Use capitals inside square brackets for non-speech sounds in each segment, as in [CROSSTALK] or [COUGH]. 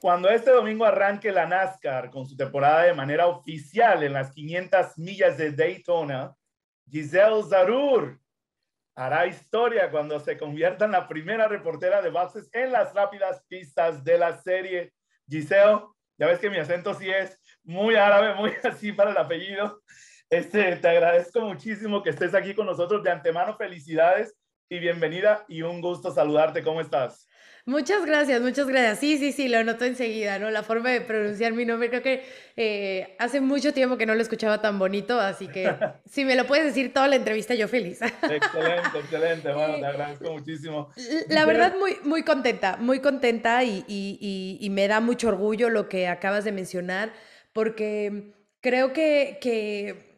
Cuando este domingo arranque la NASCAR con su temporada de manera oficial en las 500 millas de Daytona, Giselle Zarur hará historia cuando se convierta en la primera reportera de boxes en las rápidas pistas de la serie. Giselle, ya ves que mi acento sí es muy árabe, muy [LAUGHS] así para el apellido. Este, te agradezco muchísimo que estés aquí con nosotros. De antemano, felicidades y bienvenida y un gusto saludarte. ¿Cómo estás? Muchas gracias, muchas gracias. Sí, sí, sí, lo noto enseguida, ¿no? La forma de pronunciar mi nombre, creo que eh, hace mucho tiempo que no lo escuchaba tan bonito, así que [LAUGHS] si me lo puedes decir toda la entrevista, yo feliz. Excelente, excelente, Bueno, te [LAUGHS] agradezco muchísimo. La verdad, muy, muy contenta, muy contenta y, me da mucho orgullo lo que acabas de mencionar, porque creo que, que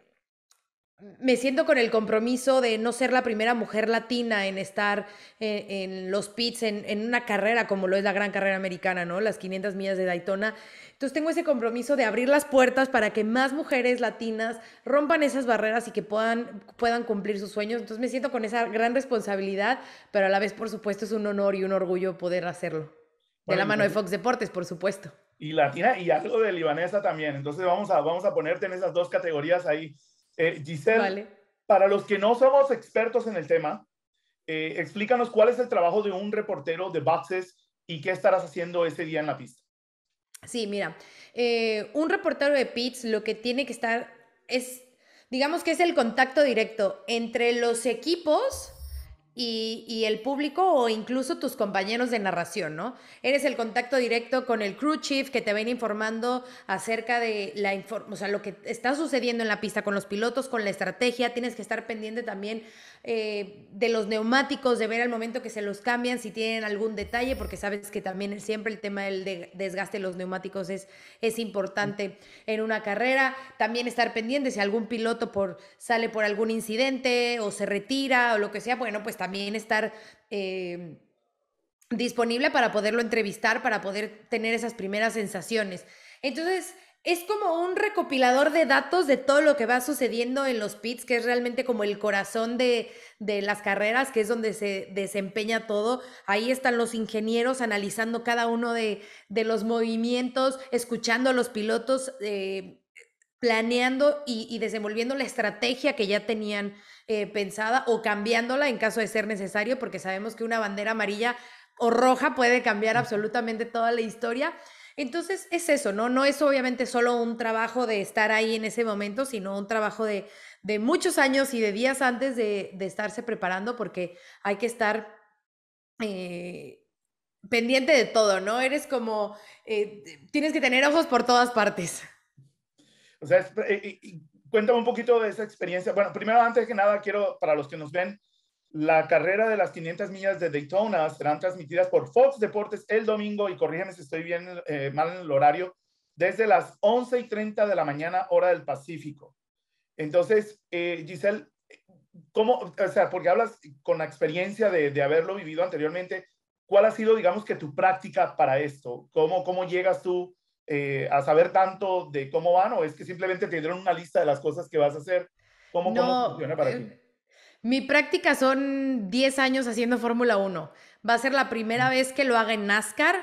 me siento con el compromiso de no ser la primera mujer latina en estar eh, en, los pits, en, una carrera como lo es la gran carrera americana, ¿no? Las 500 millas de Daytona. Entonces tengo ese compromiso de abrir las puertas para que más mujeres latinas rompan esas barreras y que puedan, puedan cumplir sus sueños. Entonces me siento con esa gran responsabilidad, pero a la vez, por supuesto, es un honor y un orgullo poder hacerlo. De la mano de Fox Deportes, por supuesto. Y latina y algo de libanesa también. Entonces vamos a, vamos a ponerte en esas dos categorías ahí. Eh, Giselle, para los que no somos expertos en el tema, eh, explícanos cuál es el trabajo de un reportero de boxes y qué estarás haciendo ese día en la pista. Sí, mira, eh, un reportero de pits lo que tiene que estar es, digamos que es el contacto directo entre los equipos y, el público o incluso tus compañeros de narración, ¿no? Eres el contacto directo con el crew chief que te ven informando acerca de la o sea, lo que está sucediendo en la pista con los pilotos, con la estrategia, tienes que estar pendiente también eh, de los neumáticos, de ver al momento que se los cambian, si tienen algún detalle, porque sabes que también siempre el tema del desgaste de los neumáticos es, es importante en una carrera. También estar pendiente si algún piloto por, sale por algún incidente o se retira o lo que sea, bueno, pues también estar... Eh, disponible para poderlo entrevistar, para poder tener esas primeras sensaciones. Entonces, es como un recopilador de datos de todo lo que va sucediendo en los pits, que es realmente como el corazón de, las carreras, que es donde se desempeña todo. Ahí están los ingenieros analizando cada uno de, los movimientos, escuchando a los pilotos, eh, planeando y, desenvolviendo la estrategia que ya tenían eh, pensada o cambiándola en caso de ser necesario, porque sabemos que una bandera amarilla o roja puede cambiar absolutamente toda la historia. Entonces es eso, ¿no? No es obviamente solo un trabajo de estar ahí en ese momento, sino un trabajo de, muchos años y de días antes de, estarse preparando porque hay que estar eh, pendiente de todo, ¿no? Eres como, eh, tienes que tener ojos por todas partes. O sea, eh, cuéntame un poquito de esa experiencia. Bueno, primero, antes que nada, quiero, para los que nos ven, la carrera de las 500 millas de Daytona serán transmitidas por Fox Deportes el domingo y corrígeme si estoy bien eh, mal en el horario, desde las 11 y 30 de la mañana hora del Pacífico. Entonces, eh, Giselle, ¿cómo, o sea, porque hablas con la experiencia de, haberlo vivido anteriormente, ¿cuál ha sido, digamos, que tu práctica para esto? ¿Cómo, cómo llegas tú eh, a saber tanto de cómo van o es que simplemente te dieron una lista de las cosas que vas a hacer? ¿Cómo, cómo funciona para ti? Mi práctica son 10 años haciendo Fórmula 1. Va a ser la primera mm. vez que lo haga en NASCAR.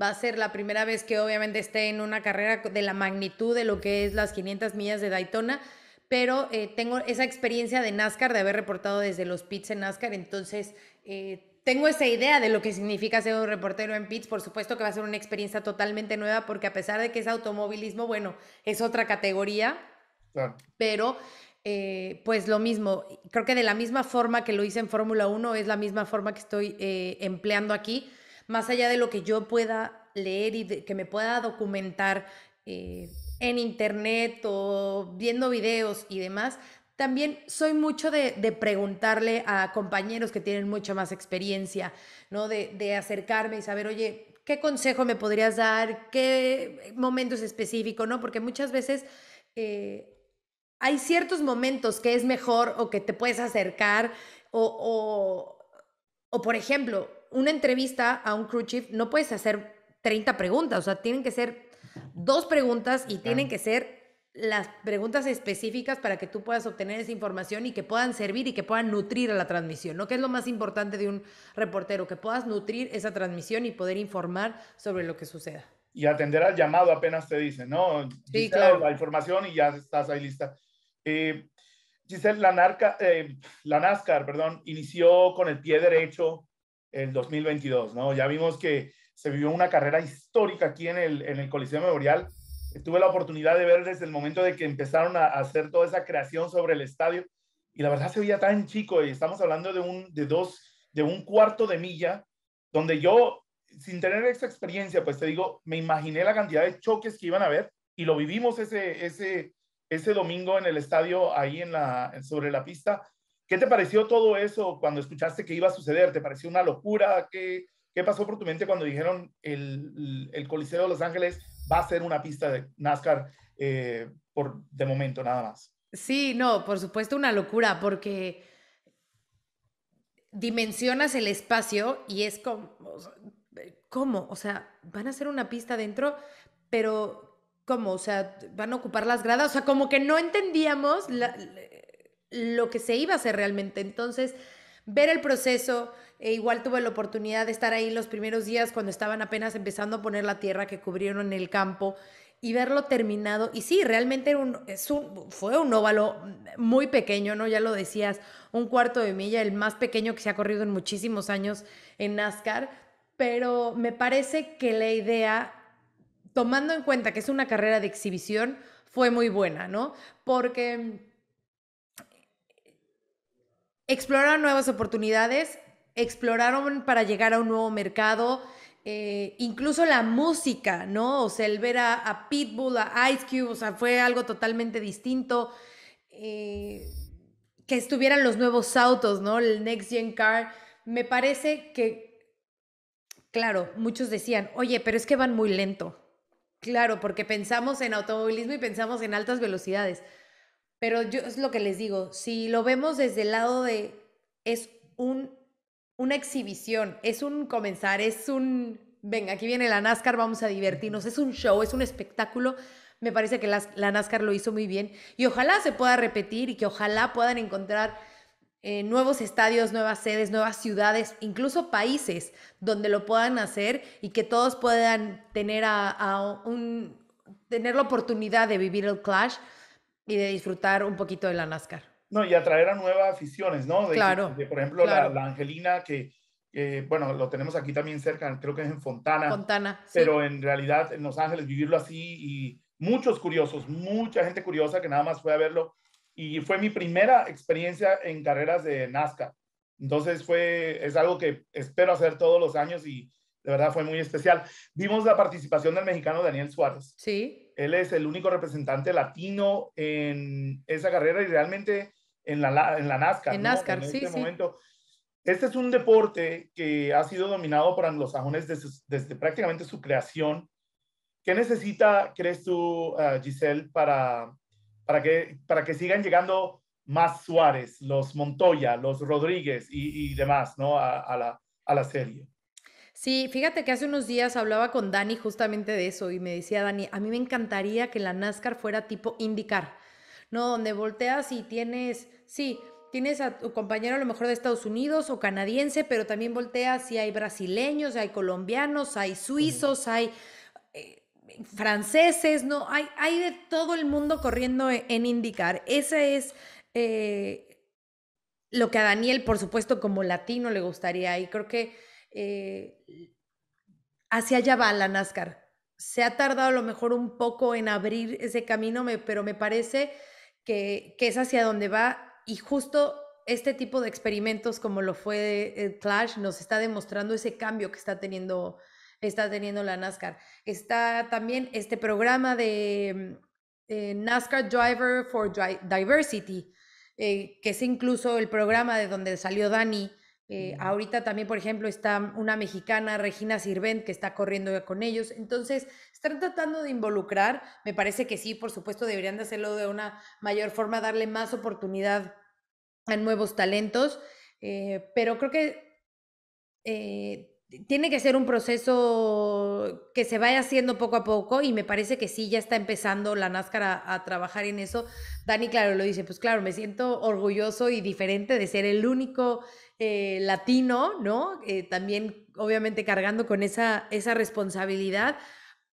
Va a ser la primera vez que obviamente esté en una carrera de la magnitud de lo que es las 500 millas de Daytona. Pero eh, tengo esa experiencia de NASCAR, de haber reportado desde los pits en NASCAR. Entonces, eh, tengo esa idea de lo que significa ser un reportero en pits. Por supuesto que va a ser una experiencia totalmente nueva porque a pesar de que es automovilismo, bueno, es otra categoría. Pero eh, pues lo mismo, creo que de la misma forma que lo hice en Fórmula 1 es la misma forma que estoy eh, empleando aquí, más allá de lo que yo pueda leer y que me pueda documentar eh, en internet o viendo videos y demás, también soy mucho de, preguntarle a compañeros que tienen mucha más experiencia, ¿no? De, acercarme y saber, oye, ¿qué consejo me podrías dar? ¿Qué momentos específicos, no? Porque muchas veces hay ciertos momentos que es mejor o que te puedes acercar o, o, por ejemplo, una entrevista a un crew chief no puedes hacer 30 preguntas, o sea, tienen que ser dos preguntas y tienen que ser las preguntas específicas para que tú puedas obtener esa información y que puedan servir y que puedan nutrir a la transmisión, ¿no? Que es lo más importante de un reportero, que puedas nutrir esa transmisión y poder informar sobre lo que suceda. Y atender al llamado apenas te dice, ¿no? Sí, claro. La información y ya estás ahí lista. Eh, Giselle, eh, la, NASCAR perdón, inició con el pie derecho el 2022, ¿no? Ya vimos que se vivió una carrera histórica aquí en el, en el Coliseo Memorial. Tuve la oportunidad de ver desde el momento de que empezaron a hacer toda esa creación sobre el estadio y la verdad se veía tan chico y estamos hablando de un, de dos, de un cuarto de milla, donde yo, sin tener esa experiencia, pues te digo, me imaginé la cantidad de choques que iban a haber y lo vivimos ese, ese, ese domingo en el estadio, ahí en la, sobre la pista. ¿Qué te pareció todo eso cuando escuchaste que iba a suceder? ¿Te pareció una locura? ¿Qué, qué pasó por tu mente cuando dijeron el, el, Coliseo de Los Ángeles va a ser una pista de NASCAR eh, por, de momento nada más? Sí, no, por supuesto una locura porque dimensionas el espacio y es como, ¿cómo? O sea, van a hacer una pista dentro, pero como, O sea, ¿van a ocupar las gradas? O sea, como que no entendíamos lo que se iba a hacer realmente. Entonces, ver el proceso, e igual tuve la oportunidad de estar ahí los primeros días cuando estaban apenas empezando a poner la tierra que cubrieron en el campo y verlo terminado. Y sí, realmente es fue un óvalo muy pequeño, ¿no? Ya lo decías, un cuarto de milla, el más pequeño que se ha corrido en muchísimos años en NASCAR. Pero me parece que la idea tomando en cuenta que es una carrera de exhibición, fue muy buena, ¿no? Porque exploraron nuevas oportunidades, exploraron para llegar a un nuevo mercado, eh, incluso la música, ¿no? O sea, el ver a, Pitbull, a Ice Cube, o sea, fue algo totalmente distinto. Eh, que estuvieran los nuevos autos, ¿no? El Next Gen Car. Me parece que, claro, muchos decían, oye, pero es que van muy lento. Claro, porque pensamos en automovilismo y pensamos en altas velocidades. Pero yo es lo que les digo, si lo vemos desde el lado de es un, una exhibición, es un comenzar, es un, venga, aquí viene la NASCAR, vamos a divertirnos, es un show, es un espectáculo. Me parece que la, la NASCAR lo hizo muy bien y ojalá se pueda repetir y que ojalá puedan encontrar eh, nuevos estadios, nuevas sedes, nuevas ciudades, incluso países donde lo puedan hacer y que todos puedan tener, a, un, tener la oportunidad de vivir el clash y de disfrutar un poquito de la NASCAR. No, y atraer a nuevas aficiones, ¿no? claro. por ejemplo, la, Angelina, que, bueno, lo tenemos aquí también cerca, creo que es en Fontana. Fontana. Pero en realidad en Los Ángeles vivirlo así y muchos curiosos, mucha gente curiosa que nada más fue a verlo y fue mi primera experiencia en carreras de NASCAR. Entonces fue, es algo que espero hacer todos los años y de verdad fue muy especial. Vimos la participación del mexicano Daniel Suárez. Sí. Él es el único representante latino en esa carrera y realmente en la, en la NASCAR. En NASCAR, sí, este sí. Este es un deporte que ha sido dominado por anglosajones desde, desde prácticamente su creación. ¿Qué necesita, crees tú, eh, Giselle, para para que, para que sigan llegando más Suárez, los Montoya, los Rodríguez y, demás, ¿no? A, la, a la serie. Sí, fíjate que hace unos días hablaba con Dani justamente de eso y me decía Dani, a mí me encantaría que la NASCAR fuera tipo indicar, ¿no? Donde volteas y tienes, sí, tienes a tu compañero a lo mejor de Estados Unidos o canadiense, pero también volteas y hay brasileños, hay colombianos, hay suizos, hay franceses, no, hay, hay de todo el mundo corriendo e, en indicar. Ese es eh, lo que a Daniel, por supuesto, como latino le gustaría y creo que eh, hacia allá va la NASCAR. Se ha tardado a lo mejor un poco en abrir ese camino, pero me parece que, es hacia donde va y justo este tipo de experimentos como lo fue eh, Clash nos está demostrando ese cambio que está teniendo está teniendo la NASCAR. Está también este programa de, mm, eh, NASCAR Driver for Diversity, eh, que es incluso el programa de donde salió Dani. Eh, mm. ahorita también, por ejemplo, está una mexicana, Regina Sirvent, que está corriendo con ellos. Entonces, están tratando de involucrar. Me parece que sí, por supuesto, deberían de hacerlo de una mayor forma, darle más oportunidad a nuevos talentos. pero creo que tiene que ser un proceso que se vaya haciendo poco a poco y me parece que sí, ya está empezando la NASCAR a, trabajar en eso. Dani, claro, lo dice, pues claro, me siento orgulloso y diferente de ser el único eh, latino, ¿no? Eh, también, obviamente, cargando con esa, responsabilidad,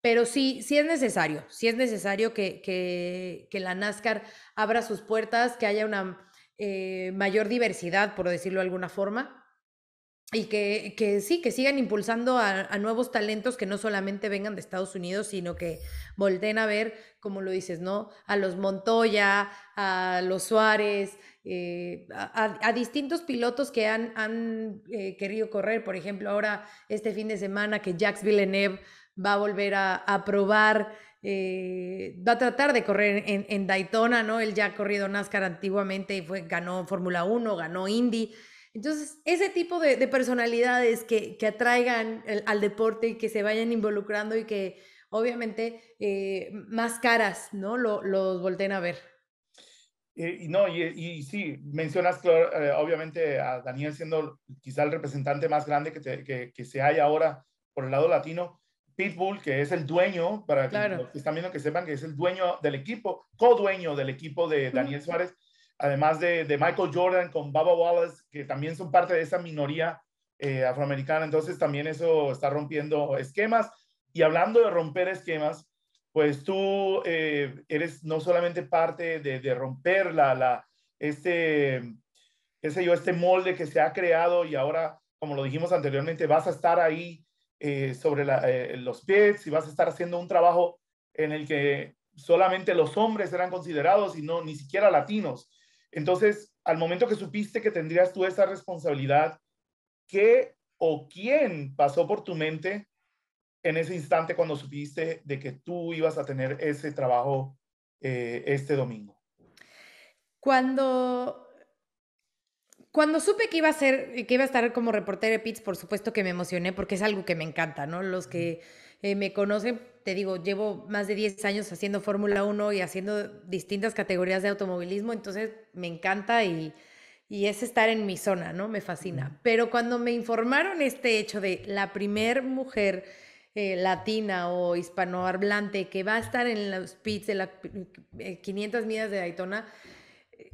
pero sí, sí es necesario, sí es necesario que, la NASCAR abra sus puertas, que haya una eh, mayor diversidad, por decirlo de alguna forma, y que, sí, que sigan impulsando a, nuevos talentos que no solamente vengan de Estados Unidos, sino que volteen a ver, como lo dices, ¿no? A los Montoya, a los Suárez, eh, a, distintos pilotos que han, eh, querido correr. Por ejemplo, ahora este fin de semana que Jacques Villeneuve va a volver a, probar, eh, va a tratar de correr en, Daytona, ¿no? Él ya ha corrido NASCAR antiguamente y fue, ganó Fórmula 1, ganó Indy. Entonces, ese tipo de, personalidades que, que atraigan al deporte y que se vayan involucrando y que obviamente eh, más caras, ¿no? Lo, los volteen a ver. Eh, no, y, sí, mencionas eh, obviamente a Daniel siendo quizá el representante más grande que, que, que, se hay ahora por el lado latino. Pitbull, que es el dueño, para que los que están viendo que sepan que es el dueño del equipo, co-dueño del equipo de Daniel Suárez, además de, Michael Jordan con Baba Wallace, que también son parte de esa minoría eh, afroamericana. Entonces también eso está rompiendo esquemas. Y hablando de romper esquemas, pues tú eh, eres no solamente parte de, romper la, la, este, qué yo, este molde que se ha creado y ahora, como lo dijimos anteriormente, vas a estar ahí eh, sobre los pies y vas a estar haciendo un trabajo en el que solamente los hombres eran considerados y no ni siquiera latinos. Entonces, al momento que supiste que tendrías tú esa responsabilidad, ¿qué o quién pasó por tu mente en ese instante cuando supiste de que tú ibas a tener ese trabajo eh, este domingo? Cuando, cuando supe que iba a ser, que iba a estar como reportera de Pits, por supuesto que me emocioné porque es algo que me encanta, ¿no? Los que eh, me conocen te digo, llevo más de 10 años haciendo Fórmula 1 y haciendo distintas categorías de automovilismo, entonces me encanta y, es estar en mi zona, ¿no? Me fascina. Pero cuando me informaron este hecho de la primer mujer eh, latina o hispanohablante que va a estar en los pits de las eh, 500 millas de Daytona, eh,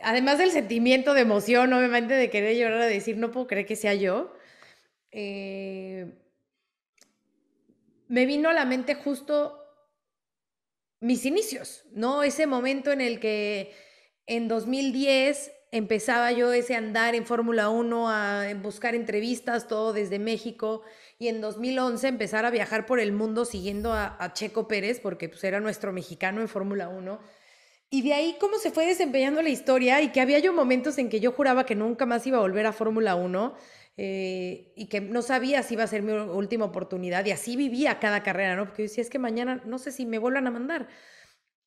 además del sentimiento de emoción, obviamente, de querer llorar, de decir, no puedo creer que sea yo, eh, me vino a la mente justo mis inicios, ¿no? Ese momento en el que en 2010 empezaba yo ese andar en Fórmula 1 a buscar entrevistas, todo desde México, y en 2011 empezar a viajar por el mundo siguiendo a, Checo Pérez, porque pues, era nuestro mexicano en Fórmula 1. Y de ahí cómo se fue desempeñando la historia y que había yo momentos en que yo juraba que nunca más iba a volver a Fórmula 1 eh, y que no sabía si iba a ser mi última oportunidad y así vivía cada carrera, ¿no? Porque yo decía, es que mañana no sé si me vuelvan a mandar.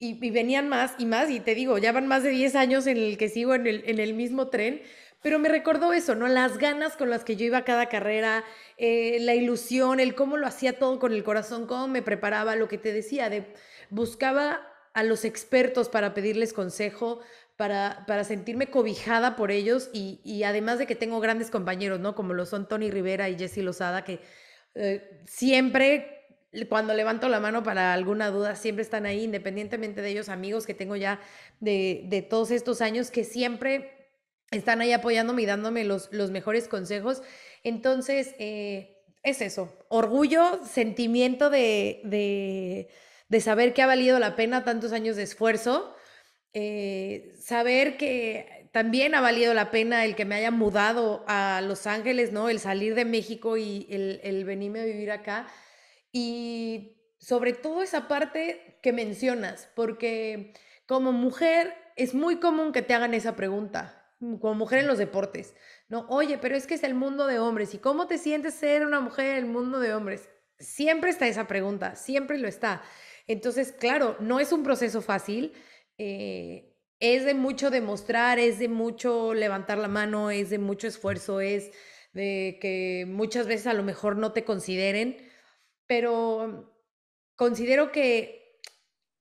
Y, venían más y más, y te digo, ya van más de 10 años en el que sigo en el, en el mismo tren, pero me recordó eso, ¿no? Las ganas con las que yo iba a cada carrera, eh, la ilusión, el cómo lo hacía todo con el corazón, cómo me preparaba, lo que te decía, de buscaba a los expertos para pedirles consejo, para, para sentirme cobijada por ellos y, además de que tengo grandes compañeros, ¿no? Como lo son Tony Rivera y Jesse Lozada, que eh, siempre cuando levanto la mano para alguna duda, siempre están ahí, independientemente de ellos, amigos que tengo ya de, todos estos años, que siempre están ahí apoyándome y dándome los, los mejores consejos. Entonces, eh, es eso, orgullo, sentimiento de de saber que ha valido la pena tantos años de esfuerzo, eh, saber que también ha valido la pena el que me haya mudado a Los Ángeles, ¿no? El salir de México y el, el venirme a vivir acá. Y sobre todo esa parte que mencionas, porque como mujer es muy común que te hagan esa pregunta, como mujer en los deportes, ¿no? Oye, pero es que es el mundo de hombres, ¿y cómo te sientes ser una mujer en el mundo de hombres? Siempre está esa pregunta, siempre lo está. Entonces, claro, no es un proceso fácil. Eh, es de mucho demostrar, es de mucho levantar la mano, es de mucho esfuerzo, es de que muchas veces a lo mejor no te consideren, pero considero que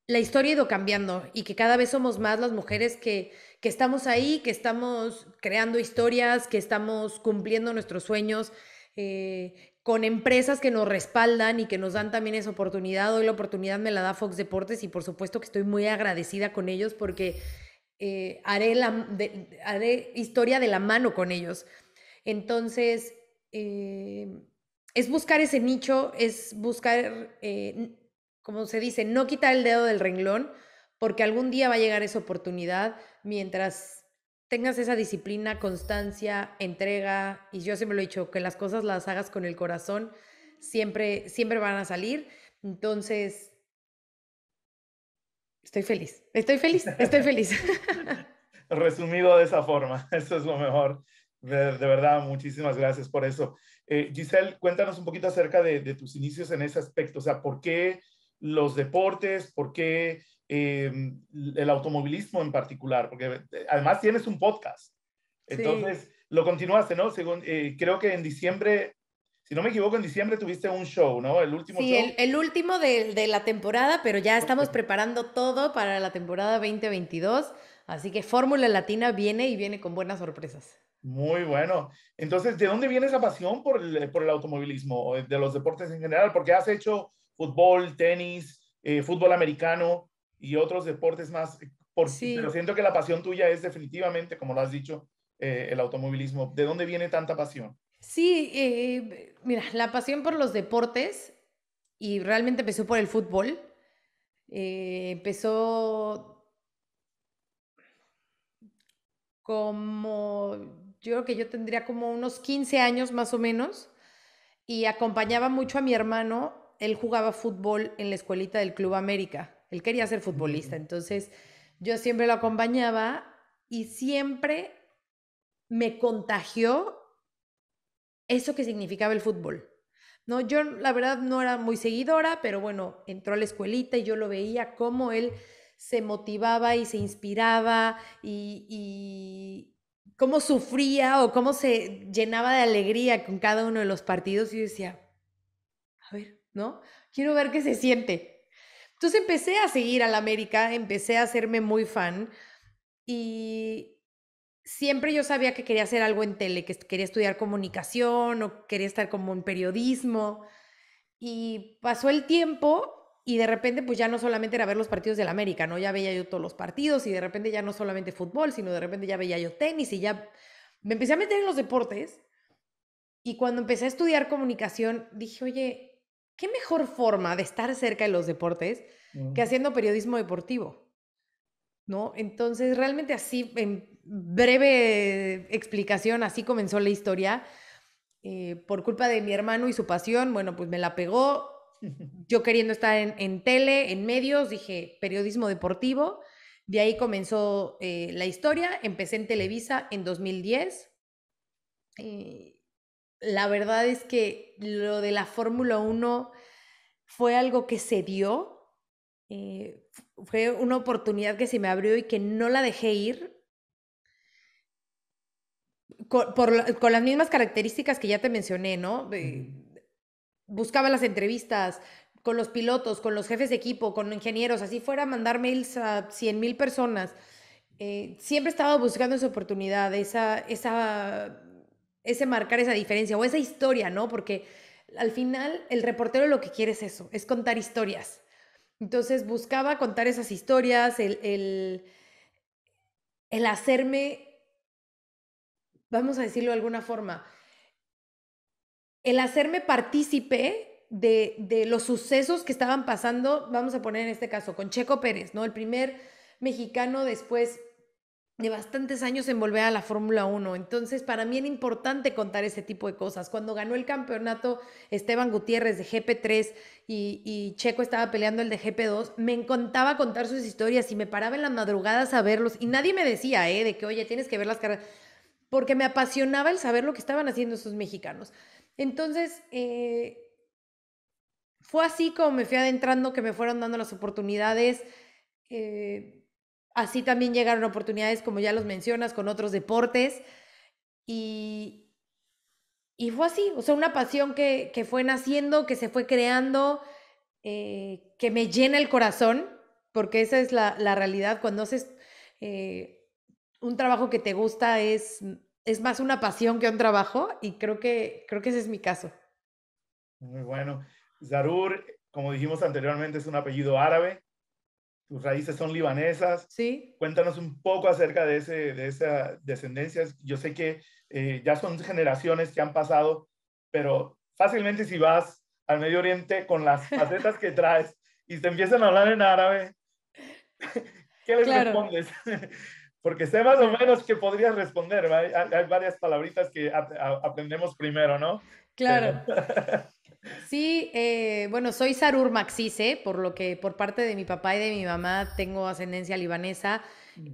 la historia ha ido cambiando y que cada vez somos más las mujeres que, estamos ahí, que estamos creando historias, que estamos cumpliendo nuestros sueños. Eh, con empresas que nos respaldan y que nos dan también esa oportunidad. Hoy la oportunidad me la da Fox Deportes y por supuesto que estoy muy agradecida con ellos porque eh, haré, la, haré historia de la mano con ellos. Entonces, eh, es buscar ese nicho, es buscar, eh, como se dice, no quitar el dedo del renglón, porque algún día va a llegar esa oportunidad mientras tengas esa disciplina, constancia, entrega, y yo siempre lo he dicho, que las cosas las hagas con el corazón, siempre, siempre van a salir. Entonces, estoy feliz, estoy feliz, estoy feliz. [LAUGHS] Resumido de esa forma, [LAUGHS] eso es lo mejor. De, verdad, muchísimas gracias por eso. Eh, Giselle, cuéntanos un poquito acerca de, de tus inicios en ese aspecto, o sea, ¿por qué los deportes? ¿Por qué Em, el automovilismo en particular, porque eh, además tienes un podcast. Entonces, lo continuaste, ¿no? Según, eh, creo que en diciembre, si no me equivoco, en diciembre tuviste un show, ¿no? El último sí, El, último de, la temporada, pero ya estamos preparando todo para la temporada 2022. Así que Fórmula Latina viene y viene con buenas sorpresas. Muy bueno. Entonces, ¿de dónde viene esa pasión por el, automovilismo, de los deportes en general? Porque has hecho fútbol, tenis, eh, fútbol americano y otros deportes más. Eh, por, sí. Pero siento que la pasión tuya es definitivamente, como lo has dicho, eh, el automovilismo. ¿De dónde viene tanta pasión? Sí, eh, mira, la pasión por los deportes y realmente empezó por el fútbol. empezó como, yo creo que yo tendría como unos 15 años más o menos y acompañaba mucho a mi hermano. Él jugaba fútbol en la escuelita del Club América. Él quería ser futbolista, entonces yo siempre lo acompañaba y siempre me contagió eso que significaba el fútbol. No, yo la verdad no era muy seguidora, pero bueno, entró a la escuelita y yo lo veía cómo él se motivaba y se inspiraba y, y cómo sufría o cómo se llenaba de alegría con cada uno de los partidos. Y yo decía, a ver, ¿no? Quiero ver qué se siente, entonces empecé a seguir al América, empecé a hacerme muy fan y siempre yo sabía que quería hacer algo en tele, que quería estudiar comunicación o quería estar como en periodismo. Y pasó el tiempo y de repente pues ya no solamente era ver los partidos del América, ¿no? Ya veía yo todos los partidos y de repente ya no solamente fútbol, sino de repente ya veía yo tenis y ya me empecé a meter en los deportes. Y cuando empecé a estudiar comunicación, dije, oye, ¿Qué mejor forma de estar cerca de los deportes que haciendo periodismo deportivo? ¿No? Entonces, realmente así, en breve explicación, así comenzó la historia. Eh, por culpa de mi hermano y su pasión, bueno, pues me la pegó. [LAUGHS] Yo queriendo estar en, tele, en medios, dije periodismo deportivo. De ahí comenzó eh, la historia. Empecé en Televisa en 2010. Eh, la verdad es que lo de la Fórmula 1 fue algo que se dio, eh, fue una oportunidad que se me abrió y que no la dejé ir. Con, las mismas características que ya te mencioné, ¿no? buscaba las entrevistas con los pilotos, con los jefes de equipo, con ingenieros, así fuera mandar mails a 100 mil personas. Eh, siempre estaba buscando esa oportunidad, esa ese marcar esa diferencia o esa historia, ¿no? Porque al final el reportero lo que quiere es eso, es contar historias. Entonces buscaba contar esas historias, el, hacerme, vamos a decirlo de alguna forma, el hacerme partícipe de, de, los sucesos que estaban pasando, vamos a poner en este caso, con Checo Pérez, ¿no? El primer mexicano después de bastantes años en volver a la Fórmula 1. Entonces, para mí era importante contar ese tipo de cosas. Cuando ganó el campeonato Esteban Gutiérrez de GP3 y, Checo estaba peleando el de GP2, me encantaba contar sus historias y me paraba en las madrugadas a verlos. Y nadie me decía, ¿eh? De que, oye, tienes que ver las carreras. Porque me apasionaba el saber lo que estaban haciendo esos mexicanos. Entonces, eh, fue así como me fui adentrando, que me fueron dando las oportunidades. Eh, Así también llegaron oportunidades, como ya los mencionas, con otros deportes. Y, y fue así, o sea, una pasión que, que fue naciendo, que se fue creando, eh, que me llena el corazón, porque esa es la, la realidad. Cuando haces eh, un trabajo que te gusta, es, es más una pasión que un trabajo, y creo que, creo que ese es mi caso. Muy bueno. Zarur, como dijimos anteriormente, es un apellido árabe tus raíces son libanesas. Sí. Cuéntanos un poco acerca de, ese, de esa descendencia. Yo sé que eh, ya son generaciones que han pasado, pero fácilmente si vas al Medio Oriente con las [LAUGHS] facetas que traes y te empiezan a hablar en árabe, [LAUGHS] ¿qué les respondes? [LAUGHS] Porque sé más o menos que podrías responder. Hay, hay varias palabritas que aprendemos primero, ¿no? Claro. Sí, eh, bueno, soy Sarur Maxise, por lo que por parte de mi papá y de mi mamá tengo ascendencia libanesa.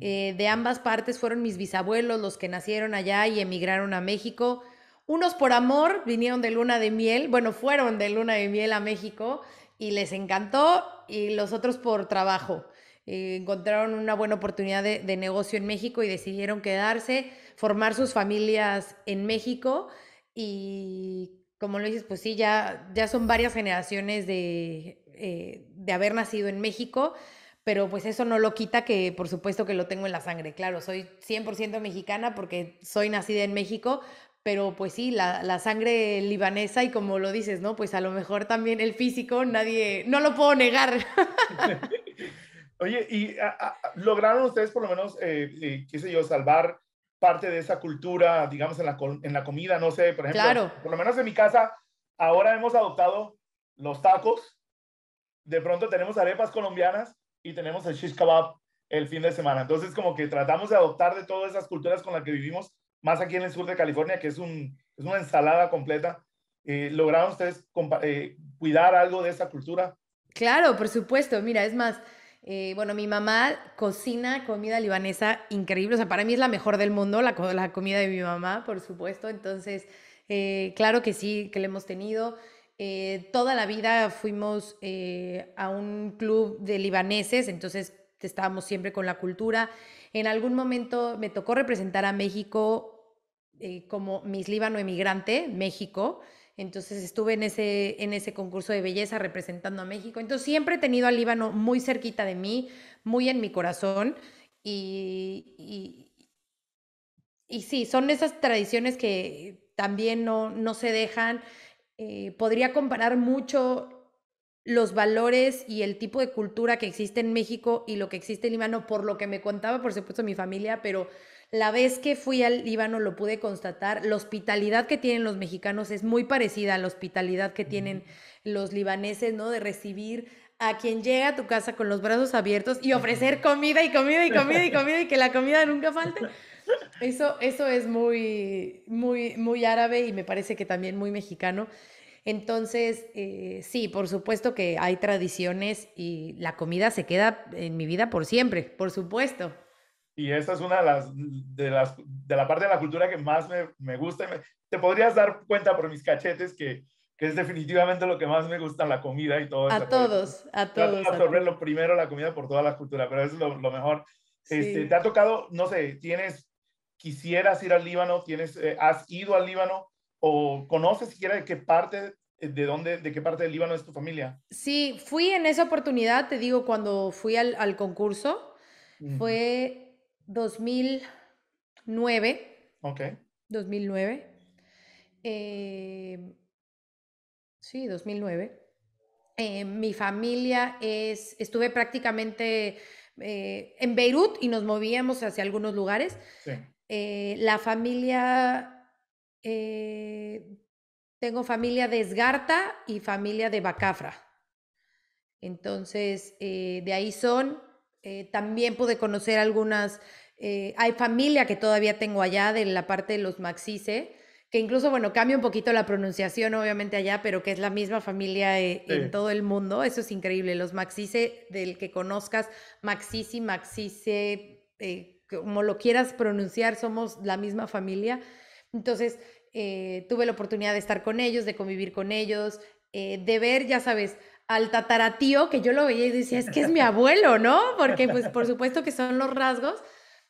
Eh, de ambas partes fueron mis bisabuelos los que nacieron allá y emigraron a México. Unos por amor vinieron de luna de miel, bueno, fueron de luna de miel a México y les encantó y los otros por trabajo. Eh, encontraron una buena oportunidad de, de, negocio en México y decidieron quedarse, formar sus familias en México y como lo dices, pues sí, ya, ya son varias generaciones eh, de, haber nacido en México, pero pues eso no lo quita que por supuesto que lo tengo en la sangre. Claro, soy 100% mexicana porque soy nacida en México, pero pues sí, la, sangre libanesa y como lo dices, ¿no? Pues a lo mejor también el físico, nadie, no lo puedo negar. [LAUGHS] Oye, y lograron ustedes por lo menos, quise eh, eh, qué sé yo, salvar parte de esa cultura, digamos, en la, comida, no sé, por ejemplo, por lo menos en mi casa, ahora hemos adoptado los tacos, de pronto tenemos arepas colombianas y tenemos el shish kebab el fin de semana. Entonces, como que tratamos de adoptar de todas esas culturas con las que vivimos, más aquí en el sur de California, que es, una ensalada completa. Eh, ¿Lograron ustedes eh, cuidar algo de esa cultura? Claro, por supuesto. Mira, es más, eh, bueno, mi mamá cocina comida libanesa increíble, o sea, para mí es la mejor del mundo, la, comida de mi mamá, por supuesto, entonces, eh, claro que sí, que la hemos tenido. Eh, toda la vida fuimos a un club de libaneses, entonces estábamos siempre con la cultura. En algún momento me tocó representar a México como Miss Líbano Emigrante, México. Entonces estuve en ese, en ese concurso de belleza representando a México. Entonces siempre he tenido al Líbano muy cerquita de mí, muy en mi corazón. Y, y, y sí, son esas tradiciones que también no, se dejan. Eh, podría comparar mucho los valores y el tipo de cultura que existe en México y lo que existe en Líbano, por lo que me contaba, por supuesto, mi familia, pero la vez que fui al Líbano lo pude constatar, la hospitalidad que tienen los mexicanos es muy parecida a la hospitalidad que tienen los libaneses, ¿no? De recibir a quien llega a tu casa con los brazos abiertos y ofrecer comida y comida y comida y [LAUGHS] comida y que la comida nunca falte. Eso, eso es muy, muy, muy árabe y me parece que también muy mexicano. Entonces, eh, sí, por supuesto que hay tradiciones y la comida se queda en mi vida por siempre, por supuesto y esta es una de las, de la parte de la cultura que más me, gusta. te podrías dar cuenta por mis cachetes que, es definitivamente lo que más me gusta, la comida y todo A este todos, a todos. Trato absorber lo primero la comida por toda la cultura, pero es lo, mejor. Este, ¿Te ha tocado, no sé, tienes, quisieras ir al Líbano, tienes, eh, has ido al Líbano o conoces siquiera de qué parte eh, ¿De dónde, de qué parte del Líbano es tu familia? Sí, fui en esa oportunidad, te digo, cuando fui al, concurso, fue 2009. Ok. 2009. Eh, sí, 2009. Eh, mi familia es, estuve prácticamente eh, en Beirut y nos movíamos hacia algunos lugares. la familia, tengo familia de Esgarta y familia de Bacafra. Entonces, de ahí son eh, también pude conocer algunas, eh, hay familia que todavía tengo allá de la parte de los Maxice, que incluso, bueno, cambia un poquito la pronunciación obviamente allá, pero que es la misma familia eh, en todo el mundo, eso es increíble, los Maxice, del que conozcas, maxisi Maxice, como lo quieras pronunciar, somos la misma familia. Entonces, tuve la oportunidad de estar con ellos, de convivir con ellos, de ver, ya sabes, al tataratío, que yo lo veía y decía, es que es mi abuelo, ¿no? Porque pues por supuesto que son los rasgos.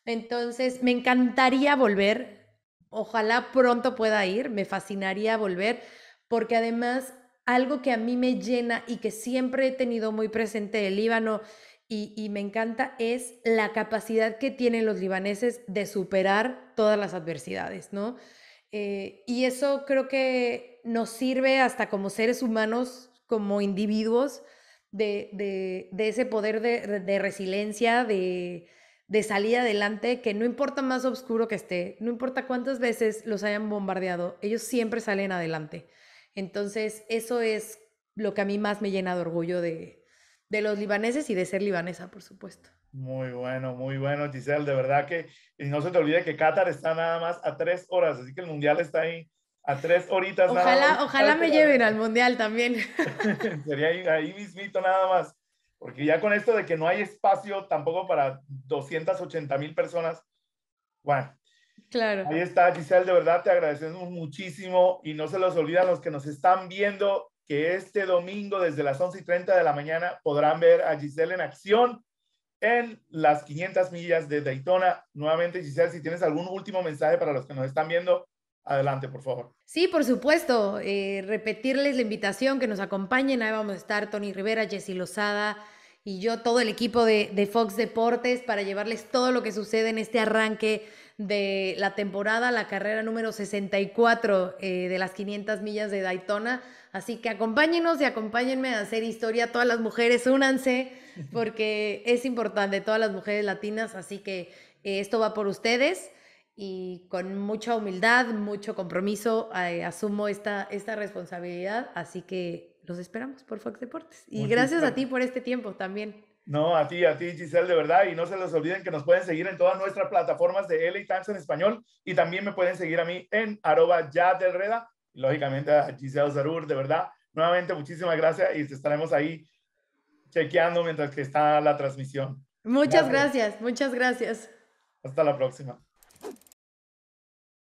Entonces, me encantaría volver, ojalá pronto pueda ir, me fascinaría volver, porque además algo que a mí me llena y que siempre he tenido muy presente el Líbano y, me encanta es la capacidad que tienen los libaneses de superar todas las adversidades, ¿no? Eh, y eso creo que nos sirve hasta como seres humanos como individuos de, ese poder de, resiliencia, de, salir adelante, que no importa más oscuro que esté, no importa cuántas veces los hayan bombardeado, ellos siempre salen adelante. Entonces, eso es lo que a mí más me llena de orgullo de, los libaneses y de ser libanesa, por supuesto. Muy bueno, muy bueno, Giselle. De verdad que y no se te olvide que Qatar está nada más a tres horas, así que el mundial está ahí a tres horitas ojalá, más. Ojalá me lleven al mundial también. [LAUGHS] Sería ahí, mismito nada más. Porque ya con esto de que no hay espacio tampoco para 280 mil personas, bueno. Claro. Ahí está, Giselle, de verdad te agradecemos muchísimo y no se los olvidan los que nos están viendo que este domingo desde las 11 y 30 de la mañana podrán ver a Giselle en acción en las 500 millas de Daytona. Nuevamente, Giselle, si tienes algún último mensaje para los que nos están viendo, Adelante, por favor. Sí, por supuesto. Eh, repetirles la invitación que nos acompañen. Ahí vamos a estar Tony Rivera, Jessy Lozada y yo, todo el equipo de, Fox Deportes para llevarles todo lo que sucede en este arranque de la temporada, la carrera número 64 eh, de las 500 millas de Daytona. Así que acompáñenos y acompáñenme a hacer historia. Todas las mujeres, únanse porque es importante, todas las mujeres latinas. Así que eh, esto va por ustedes y con mucha humildad, mucho compromiso, eh, asumo esta, esta responsabilidad, así que los esperamos por Fox Deportes. Y gracias a ti por este tiempo también. No, a ti, a ti, Giselle, de verdad. Y no se les olviden que nos pueden seguir en todas nuestras plataformas de LA Times en español y también me pueden seguir a mí en arroba ya del reda. Lógicamente a Giselle Zarur, de verdad. Nuevamente, muchísimas gracias y estaremos ahí chequeando mientras que está la transmisión. Muchas gracias muchas gracias. Hasta la próxima.